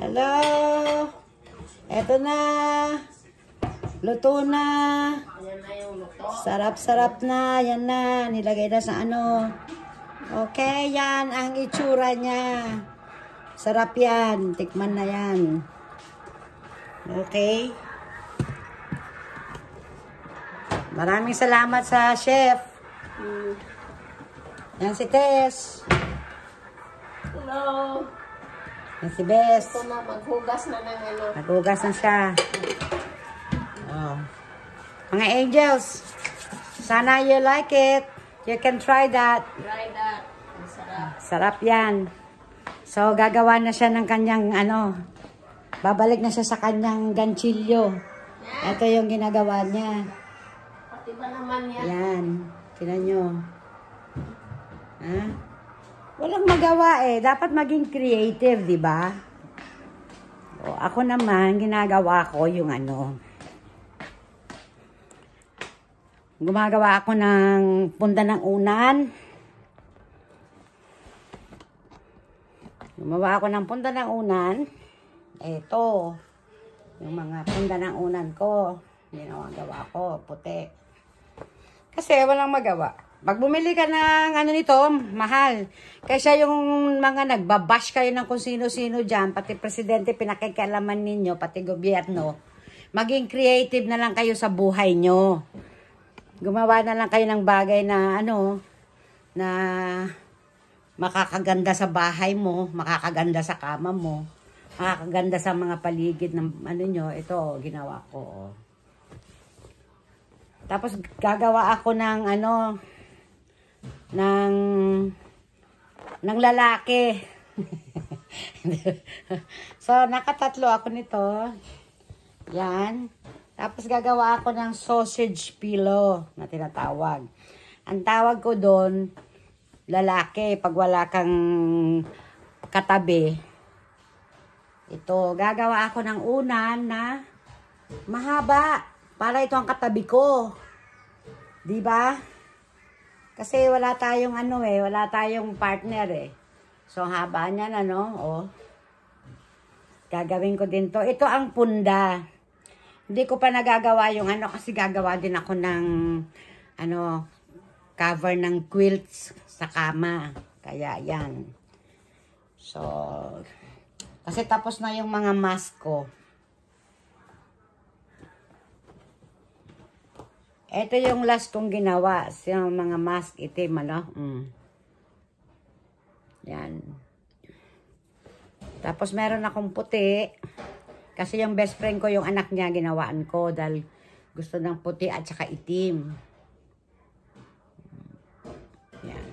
Hello? Ito na. Luto na. Sarap-sarap na. Yan na. Nilagay na sa ano. Okay, yan ang itsura niya. Sarap yan. Tikman na yan. Okay. Maraming salamat sa chef. Yan si Tess. Hello. Yan si Bes. Ito na, maghugas na ng ano. Maghugas na siya. Oh. Mga angels, sana you like it. You can try that. Try that. sarap. Sarap yan. So, gagawa na siya ng kanyang ano. Babalik na siya sa kanyang ganchilyo. Yeah. Ito yung ginagawa niya. Pati ba naman yan? Yan. Tinan nyo. Ha? Huh? Walang magawa eh. Dapat maging creative, di ba? O, ako naman, ginagawa ko yung ano. Gumagawa ako ng punda ng unan. Gumawa ako ng punda ng unan. Ito. Yung mga punda ng unan ko. Ginawa gawa ko. Puti. Kasi walang magawa. Pag bumili ka ng ano nito, mahal. Kaysa yung mga nagbabash kayo ng kung sino-sino dyan, pati presidente, pinakikalaman ninyo, pati gobyerno, maging creative na lang kayo sa buhay nyo. Gumawa na lang kayo ng bagay na ano, na makakaganda sa bahay mo, makakaganda sa kama mo, makakaganda sa mga paligid ng ano nyo. Ito, ginawa ko. Oh. Tapos gagawa ako ng ano, ng ng lalaki. so, nakatatlo ako nito. Yan. Tapos gagawa ako ng sausage pillow na tinatawag. Ang tawag ko doon, lalaki, pag wala kang katabi. Ito, gagawa ako ng unan na mahaba. Para ito ang katabi ko. 'Di ba? Kasi wala tayong ano eh, wala tayong partner eh. So haba niyan ano, oh. Gagawin ko din to. Ito ang punda. Hindi ko pa nagagawa yung ano kasi gagawa din ako ng ano cover ng quilts sa kama. Kaya yan. So kasi tapos na yung mga mask ko. Ito yung last kong ginawa. Yung mga mask itim, ano? Mm. Yan. Tapos meron akong puti. Kasi yung best friend ko, yung anak niya, ginawaan ko. Dahil gusto ng puti at saka itim. Yan.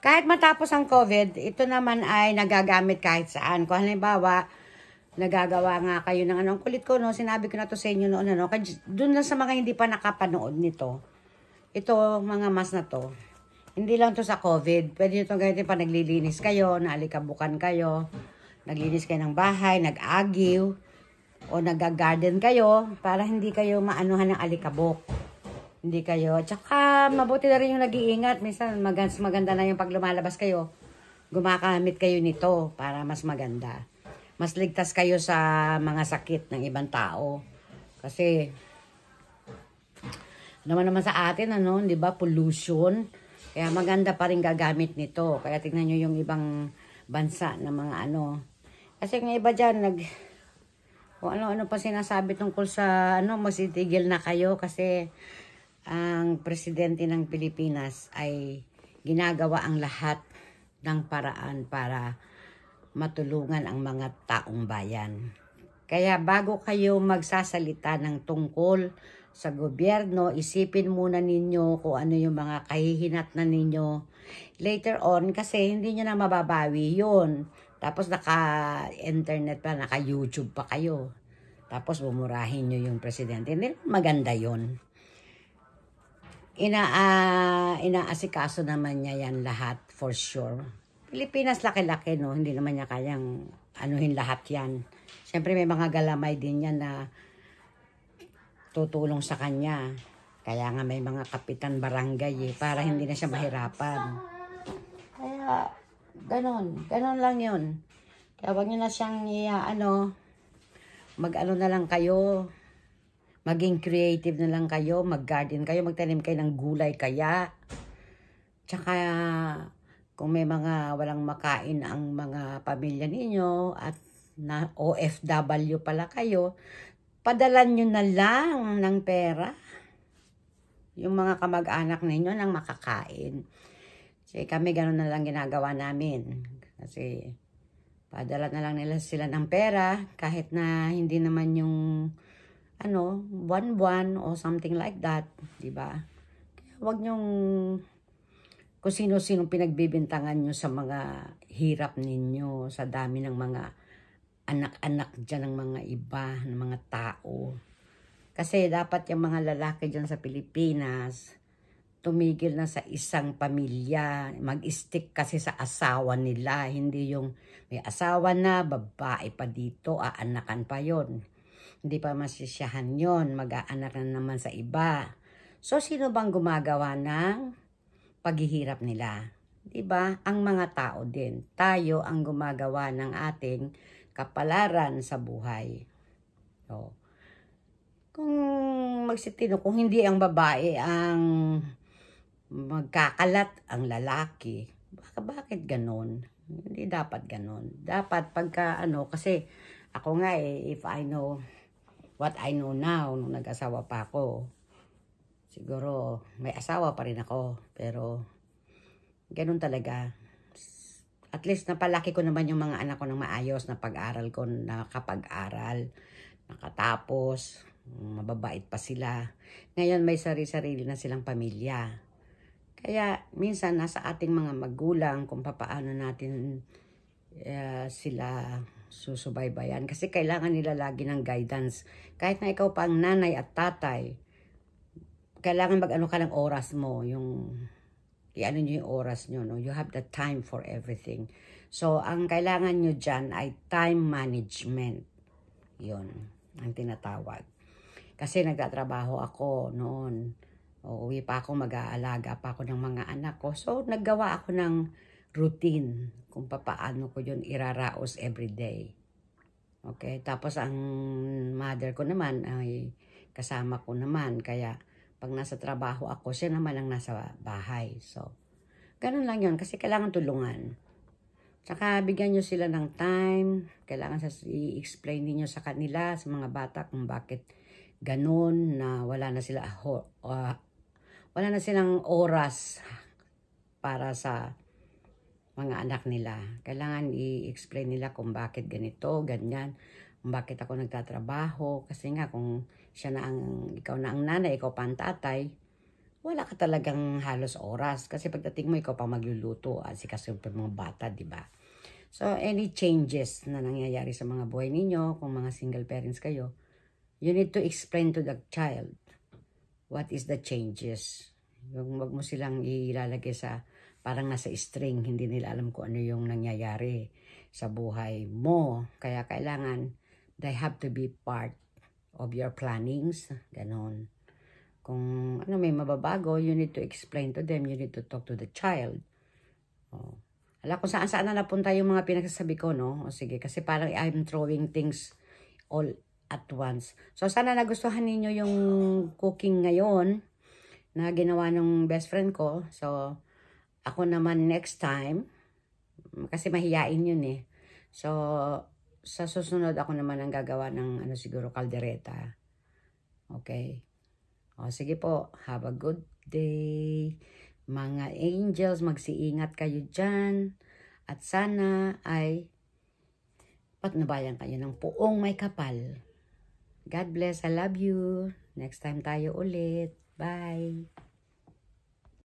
Kahit matapos ang COVID, ito naman ay nagagamit kahit saan. Kung halimbawa, nagagawa nga kayo ng anong kulit ko, no? Sinabi ko na to sa inyo noon, ano? Doon lang sa mga hindi pa nakapanood nito. Ito, mga mas na to. Hindi lang to sa COVID. Pwede nyo itong ganito pa naglilinis kayo, naalikabukan kayo, naglinis kayo ng bahay, nag-agiw, o nag-garden kayo para hindi kayo maanuhan ng alikabok. Hindi kayo. Tsaka, mabuti na rin yung nag-iingat. Minsan, maganda, maganda na yung pag lumalabas kayo. Gumakamit kayo nito para mas maganda mas ligtas kayo sa mga sakit ng ibang tao. Kasi, naman ano naman sa atin, ano, di ba, pollution. Kaya maganda pa rin gagamit nito. Kaya tingnan nyo yung ibang bansa na mga ano. Kasi ng iba dyan, nag, o ano-ano pa sinasabi tungkol sa, ano, masitigil na kayo kasi ang presidente ng Pilipinas ay ginagawa ang lahat ng paraan para matulungan ang mga taong bayan. Kaya bago kayo magsasalita ng tungkol sa gobyerno, isipin muna ninyo kung ano yung mga kahihinat na ninyo later on kasi hindi nyo na mababawi yun. Tapos naka-internet pa, naka-YouTube pa kayo. Tapos bumurahin nyo yung presidente. Hindi maganda yon Ina, uh, inaasikaso naman niya yan lahat for sure. Pilipinas laki-laki, no? Hindi naman niya kayang anuhin lahat yan. Siyempre, may mga galamay din yan na tutulong sa kanya. Kaya nga may mga kapitan barangay eh, para hindi na siya mahirapan. Kaya, ganon. Ganon lang yun. Kaya huwag niyo na siyang, iya, ano, mag-ano na lang kayo. Maging creative na lang kayo. Mag-garden kayo. Magtanim kayo ng gulay kaya. Tsaka, kung may mga walang makain ang mga pamilya ninyo at na OFW pala kayo, padalan nyo na lang ng pera yung mga kamag-anak ninyo nang makakain. Kasi kami ganun na lang ginagawa namin. Kasi padala na lang nila sila ng pera kahit na hindi naman yung ano, buwan one or something like that, 'di ba? Huwag niyong kung sino-sinong pinagbibintangan nyo sa mga hirap ninyo, sa dami ng mga anak-anak dyan ng mga iba, ng mga tao. Kasi dapat yung mga lalaki dyan sa Pilipinas, tumigil na sa isang pamilya, mag-stick kasi sa asawa nila, hindi yung may asawa na, babae pa dito, aanakan pa yon Hindi pa masisyahan yon mag-aanak na naman sa iba. So, sino bang gumagawa ng paghihirap nila. 'Di ba? Ang mga tao din, tayo ang gumagawa ng ating kapalaran sa buhay. So, kung magsitino, kung hindi ang babae ang magkakalat ang lalaki, baka bakit ganon? Hindi dapat ganon. Dapat pagka ano, kasi ako nga eh, if I know what I know now, nung nag-asawa pa ako, Siguro, may asawa pa rin ako. Pero, ganun talaga. At least, napalaki ko naman yung mga anak ko ng maayos, na pag-aral ko, nakapag-aral, nakatapos, mababait pa sila. Ngayon, may sarili-sarili na silang pamilya. Kaya, minsan, nasa ating mga magulang kung paano natin uh, sila susubaybayan. Kasi kailangan nila lagi ng guidance. Kahit na ikaw pa ang nanay at tatay, kailangan mag-ano ka ng oras mo, yung i-ano nyo yung oras nyo, no? You have the time for everything. So, ang kailangan nyo dyan ay time management. Yun, ang tinatawag. Kasi nagtatrabaho ako noon. Uuwi pa ako, mag-aalaga pa ako ng mga anak ko. So, naggawa ako ng routine kung papaano ko yun iraraos every day. Okay, tapos ang mother ko naman ay kasama ko naman. Kaya, pag nasa trabaho ako, siya naman ang nasa bahay. So, ganun lang yun kasi kailangan tulungan. Tsaka bigyan nyo sila ng time. Kailangan sa i-explain niyo sa kanila, sa mga bata kung bakit ganun na wala na sila uh, wala na silang oras para sa mga anak nila. Kailangan i-explain nila kung bakit ganito, ganyan bakit ako nagtatrabaho. Kasi nga kung siya na ang, ikaw na ang nanay, ikaw pa ang tatay, wala ka talagang halos oras. Kasi pagdating mo, ikaw pa magluluto. At si kasumpa mga bata, di ba? So, any changes na nangyayari sa mga buhay ninyo, kung mga single parents kayo, you need to explain to the child what is the changes. Yung wag mo silang ilalagay sa, parang nasa string, hindi nila alam kung ano yung nangyayari sa buhay mo. Kaya kailangan, They have to be part of your plannings. Ganon. Kung ano may mababago, you need to explain to them. You need to talk to the child. Oh. Ala ko saan-saan na napunta yung mga pinagsasabi ko, no? O sige, kasi parang I'm throwing things all at once. So, sana nagustuhan ninyo yung cooking ngayon na ginawa ng best friend ko. So, ako naman next time, kasi mahiyain yun eh. So, sa susunod ako naman ang gagawa ng ano siguro kaldereta. Okay. O sige po, have a good day. Mga angels, magsiingat kayo dyan. At sana ay patnubayan kayo ng puong may kapal. God bless, I love you. Next time tayo ulit. Bye.